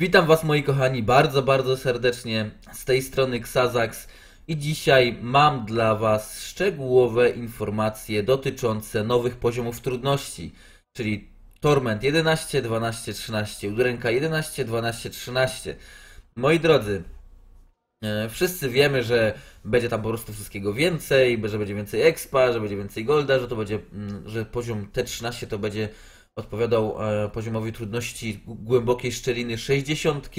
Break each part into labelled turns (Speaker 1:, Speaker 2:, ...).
Speaker 1: Witam Was moi kochani bardzo, bardzo serdecznie z tej strony Xazax i dzisiaj mam dla Was szczegółowe informacje dotyczące nowych poziomów trudności, czyli Torment 11, 12, 13, Udręka 11, 12, 13. Moi drodzy, e, wszyscy wiemy, że będzie tam po prostu wszystkiego więcej, że będzie więcej expa, że będzie więcej golda, że to będzie, mm, że poziom T13 to będzie odpowiadał e, poziomowi trudności głębokiej szczeliny 60.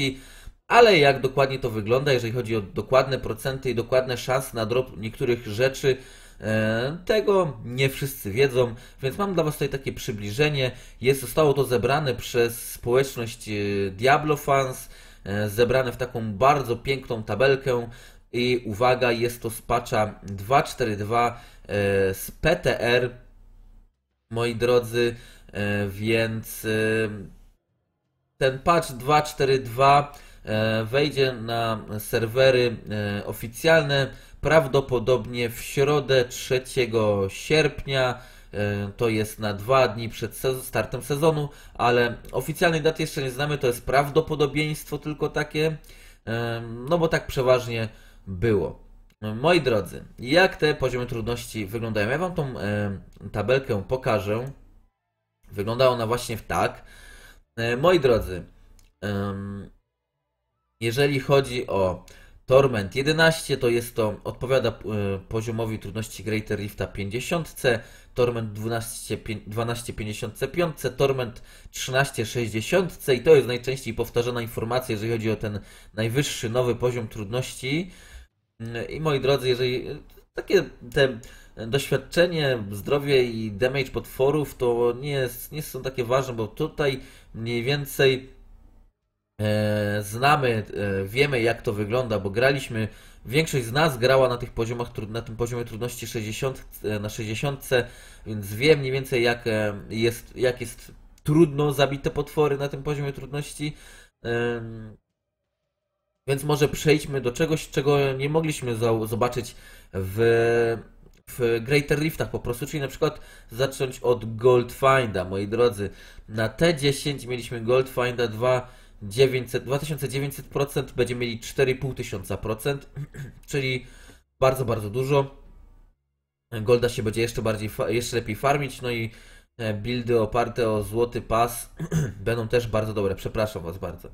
Speaker 1: Ale jak dokładnie to wygląda, jeżeli chodzi o dokładne procenty i dokładne szanse na drop niektórych rzeczy, e, tego nie wszyscy wiedzą, więc mam dla Was tutaj takie przybliżenie. Jest, zostało to zebrane przez społeczność e, Diablo Fans, zebrane w taką bardzo piękną tabelkę. I uwaga, jest to z 242 z PTR. Moi drodzy, E, więc e, ten patch 242 e, wejdzie na serwery oficjalne prawdopodobnie w środę 3 sierpnia. To jest na dwa dni przed startem sezonu, ale oficjalnej daty jeszcze nie znamy, to jest prawdopodobieństwo tylko takie, no bo tak przeważnie było. Moi drodzy, jak te poziomy trudności wyglądają? Ja Wam tą tabelkę pokażę. Wygląda ona właśnie w tak. E, moi drodzy, jeżeli chodzi o Torment 11, to jest to, odpowiada e, poziomowi trudności Greater Rifta 50, Torment 1255, Torment 1360 i to jest najczęściej powtarzana informacja, jeżeli chodzi o ten najwyższy nowy poziom trudności. E, I moi drodzy, jeżeli takie te doświadczenie, zdrowie i damage potworów to nie, jest, nie są takie ważne, bo tutaj mniej więcej e, znamy, e, wiemy jak to wygląda, bo graliśmy, większość z nas grała na tych poziomach, na tym poziomie trudności 60, e, na 60, więc wiem mniej więcej jak e, jest, jak jest trudno zabite potwory na tym poziomie trudności. E, więc może przejdźmy do czegoś, czego nie mogliśmy zobaczyć w w Greater liftach po prostu, czyli na przykład zacząć od Goldfinda, moi drodzy. Na T10 mieliśmy Goldfinda 2 2900%, będziemy mieli 4500%, czyli bardzo, bardzo dużo. Golda się będzie jeszcze bardziej, jeszcze lepiej farmić, no i e, buildy oparte o złoty pas będą też bardzo dobre. Przepraszam Was bardzo.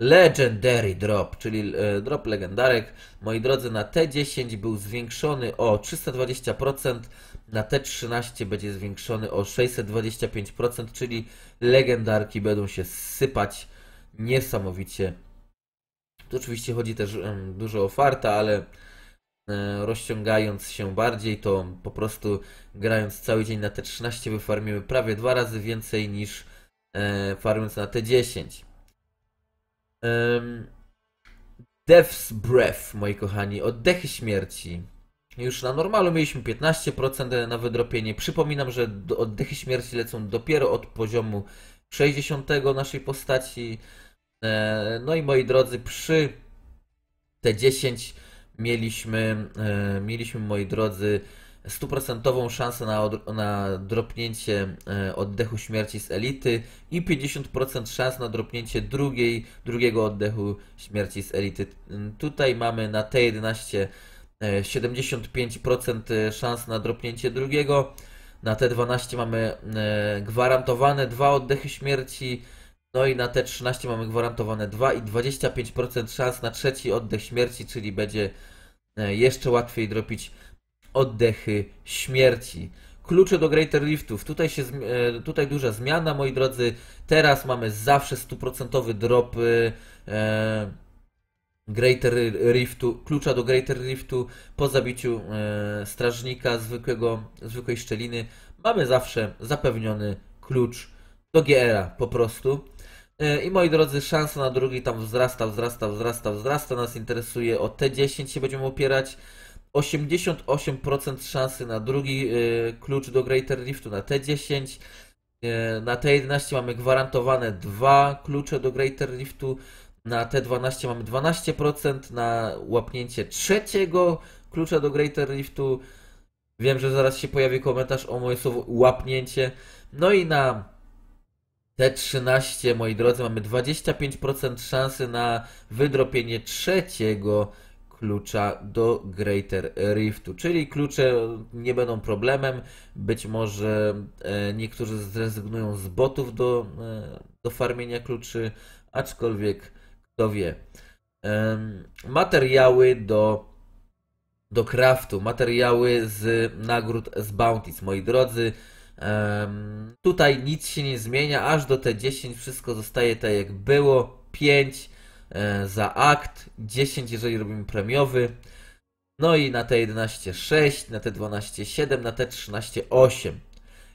Speaker 1: Legendary Drop, czyli e, drop legendarek. Moi drodzy, na T10 był zwiększony o 320%, na T13 będzie zwiększony o 625%, czyli legendarki będą się sypać niesamowicie. Tu oczywiście chodzi też e, dużo o farta, ale e, rozciągając się bardziej, to po prostu grając cały dzień na T13 wyfarmimy prawie dwa razy więcej niż farmiąc na T10. Um, Death's Breath, moi kochani, oddechy śmierci. Już na normalu mieliśmy 15% na wydropienie. Przypominam, że oddechy śmierci lecą dopiero od poziomu 60 naszej postaci. E, no i moi drodzy, przy T10 mieliśmy, e, mieliśmy moi drodzy, stuprocentową szansę na, od, na dropnięcie e, oddechu śmierci z elity i 50% szans na dropnięcie drugiej, drugiego oddechu śmierci z elity. Mm, tutaj mamy na T11 75% e, e, szans na dropnięcie drugiego. Na T12 mamy gwarantowane dwa oddechy śmierci. No i na T13 mamy gwarantowane 2 i 25% szans na trzeci oddech śmierci, czyli będzie jeszcze łatwiej dropić oddechy śmierci. Klucze do Greater Liftów. Tutaj, się, e, tutaj duża zmiana, moi drodzy. Teraz mamy zawsze 100% drop e, Greater Riftu, klucza do Greater Riftu po zabiciu e, strażnika zwykłego, zwykłej szczeliny. Mamy zawsze zapewniony klucz do GR po prostu. E, I moi drodzy, szansa na drugi tam wzrasta, wzrasta, wzrasta, wzrasta. Nas interesuje o T10 się będziemy opierać. 88% szansy na drugi e, klucz do Greater Riftu na T10. E, na T11 mamy gwarantowane dwa klucze do Greater Riftu. Na T12 mamy 12% na łapnięcie trzeciego klucza do Greater Riftu. Wiem, że zaraz się pojawi komentarz o moje słowo łapnięcie. No i na T13, moi drodzy, mamy 25% szansy na wydropienie trzeciego klucza do Greater Riftu, czyli klucze nie będą problemem. Być może e, niektórzy zrezygnują z botów do, e, do farmienia kluczy, aczkolwiek kto wie. Materiały do do craftu, materiały z nagród z bounties, moi drodzy. tutaj nic się nie zmienia, aż do te 10 wszystko zostaje tak jak było. 5 E, za akt, 10 jeżeli robimy premiowy, no i na te 11,6, na te 12,7, na te 13,8,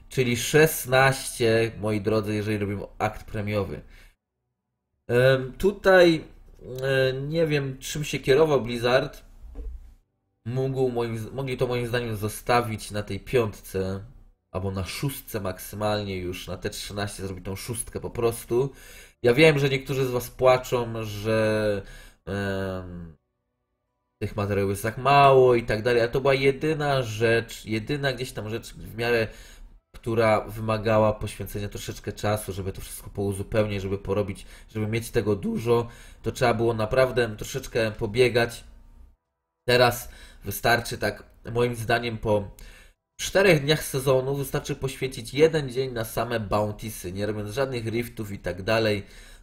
Speaker 1: czyli 16, moi drodzy, jeżeli robimy akt premiowy. Tutaj e, nie wiem, czym się kierował Blizzard. Mógł moim, mogli to moim zdaniem zostawić na tej piątce, albo na szóstce maksymalnie już, na T13 zrobić tą szóstkę po prostu. Ja wiem, że niektórzy z Was płaczą, że tych materiałów jest tak mało i tak dalej, ale to była jedyna rzecz, jedyna gdzieś tam rzecz w miarę, która wymagała poświęcenia troszeczkę czasu, żeby to wszystko pouzupełnić, żeby porobić, żeby mieć tego dużo, to trzeba było naprawdę troszeczkę pobiegać. Teraz wystarczy tak, moim zdaniem, po w czterech dniach sezonu wystarczy poświęcić jeden dzień na same bountiesy, nie robiąc żadnych riftów i tak dalej.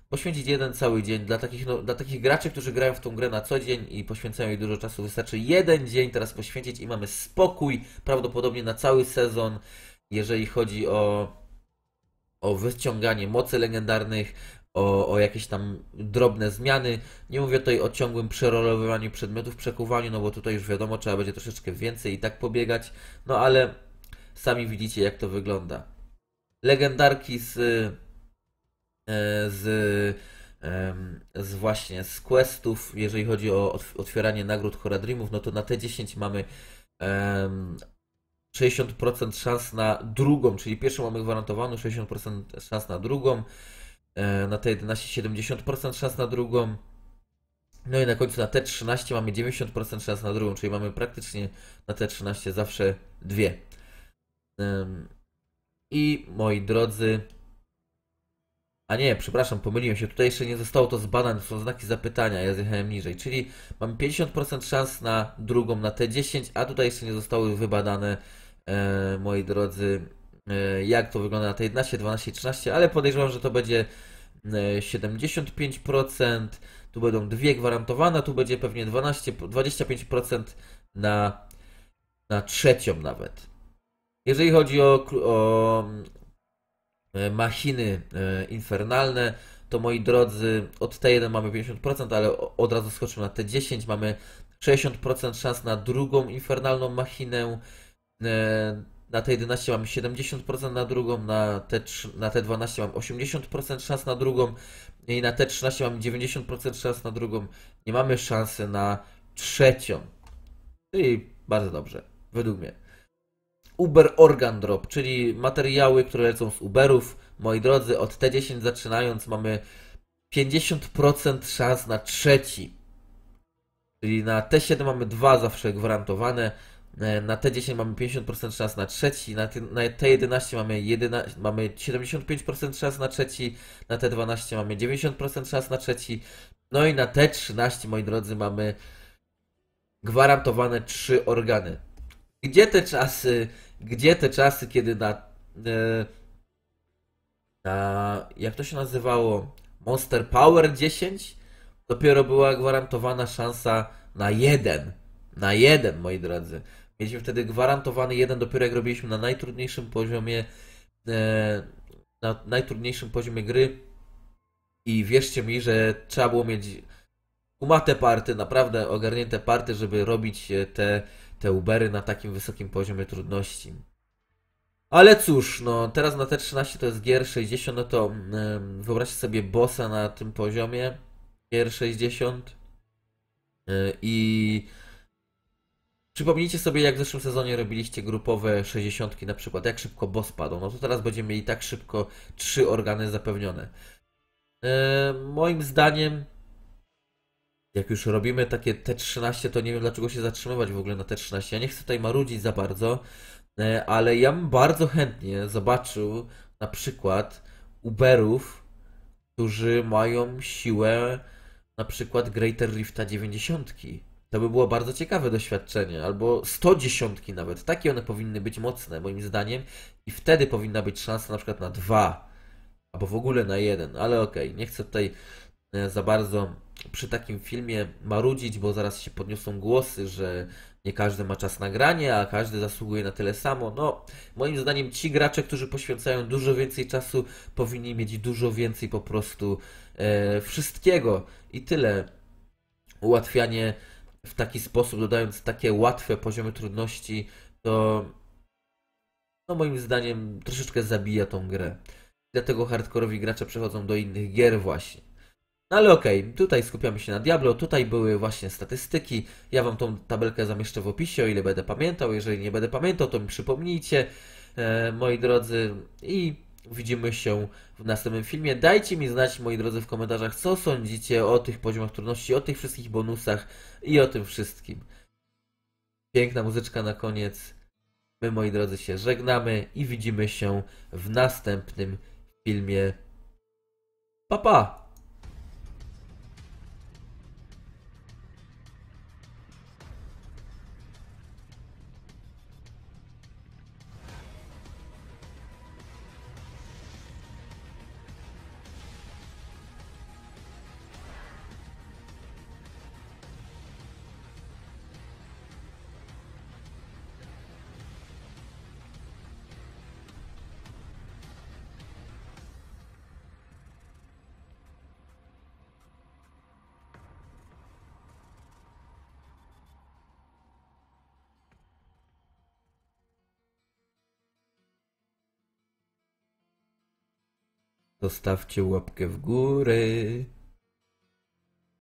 Speaker 1: Poświęcić jeden cały dzień. Dla takich, no, dla takich graczy, którzy grają w tą grę na co dzień i poświęcają jej dużo czasu, wystarczy jeden dzień teraz poświęcić i mamy spokój prawdopodobnie na cały sezon, jeżeli chodzi o, o wyciąganie mocy legendarnych, o, o jakieś tam drobne zmiany. Nie mówię tutaj o ciągłym przerolowywaniu przedmiotów, przekuwaniu, no bo tutaj już wiadomo, trzeba będzie troszeczkę więcej i tak pobiegać, no ale sami widzicie jak to wygląda. Legendarki z, y, y, z, z właśnie z questów, jeżeli chodzi o otwieranie nagród Chora Dreamów, no to na te 10 mamy 60% szans na drugą, czyli pierwszą mamy gwarantowaną, 60% szans na drugą. E, na te 11 70% szans na drugą. No i na końcu na te 13 mamy 90% szans na drugą, czyli mamy praktycznie na te 13 zawsze dwie. I moi drodzy, a nie, przepraszam, pomyliłem się. Tutaj jeszcze nie zostało to zbadane, są znaki zapytania, ja zjechałem niżej. Czyli mamy 50% szans na drugą, na T10, a tutaj jeszcze nie zostały wybadane, e, moi drodzy, E, jak to wygląda na te 11, 12 i 13, ale podejrzewam, że to będzie 75%, e, tu będą dwie gwarantowane, tu będzie pewnie 12, 25% na, na trzecią nawet. Jeżeli chodzi o, o e, machiny infernalne, to moi drodzy, od T1 mamy 50%, ale od razu skoczymy na T10, mamy 60% szans na drugą infernalną machinę na te 11 mam 70%, na drugą, na te, na te 12 mam 80% szans na drugą i na te 13 mam 90% szans na drugą. Nie mamy szansy na trzecią. Czyli bardzo dobrze, według mnie. Uber Organ Drop, czyli materiały, które lecą z Uberów. Moi drodzy, od T10 zaczynając mamy 50% szans na trzeci. Czyli na T7 mamy dwa zawsze gwarantowane, E, na T10 mamy 50% szans na trzeci, na, T11 mamy, 11, mamy 75% szans na trzeci, na T12 mamy 90% szans na trzeci, no i na T13, moi drodzy, mamy gwarantowane 3 organy. Gdzie te czasy, gdzie te czasy, kiedy na, e, na jak to się nazywało, Monster Power 10 dopiero była gwarantowana szansa na jeden na jeden, moi drodzy. Mieliśmy wtedy gwarantowany jeden, dopiero jak robiliśmy na najtrudniejszym poziomie, e, na najtrudniejszym poziomie gry. I wierzcie mi, że trzeba było mieć umate party, naprawdę ogarnięte party, żeby robić te, te Ubery na takim wysokim poziomie trudności. Ale cóż, no teraz na T13 to jest gier 60, no to yy, wyobraźcie sobie bossa na tym poziomie gier 60 yy, e, i Przypomnijcie sobie, jak w zeszłym sezonie robiliście grupowe 60 na przykład, jak szybko boss padł. No to teraz będziemy mieli tak szybko trzy organy zapewnione. E, moim zdaniem, jak już robimy takie T13, to nie wiem dlaczego się zatrzymywać w ogóle na T13. Ja nie chcę tutaj marudzić za bardzo, e, ale ja bym bardzo chętnie zobaczył na przykład Uberów, którzy mają siłę na przykład Greater Rifta 90 to by było bardzo ciekawe doświadczenie, albo 100 dziesiątki nawet. Takie one powinny być mocne, moim zdaniem, i wtedy powinna być szansa na przykład na dwa, albo w ogóle na jeden, ale okej, okay, nie chcę tutaj e, za bardzo przy takim filmie marudzić, bo zaraz się podniosą głosy, że nie każdy ma czas nagrania, a każdy zasługuje na tyle samo. No, moim zdaniem ci gracze, którzy poświęcają dużo więcej czasu, powinni mieć dużo więcej po prostu e, wszystkiego i tyle. Ułatwianie w taki sposób, dodając takie łatwe poziomy trudności, to no moim zdaniem troszeczkę zabija tą grę. Dlatego hardkorowi gracze przechodzą do innych gier właśnie. No ale okej, okay, tutaj skupiamy się na Diablo, tutaj były właśnie statystyki. Ja Wam tą tabelkę zamieszczę w opisie, o ile będę pamiętał. Jeżeli nie będę pamiętał, to mi przypomnijcie, e, moi drodzy. I Widzimy się w następnym filmie. Dajcie mi znać, moi drodzy, w komentarzach, co sądzicie o tych poziomach trudności, o tych wszystkich bonusach i o tym wszystkim. Piękna muzyczka na koniec. My, moi drodzy, się żegnamy i widzimy się w następnym filmie. Pa, pa! Zostawcie łapkę w górę.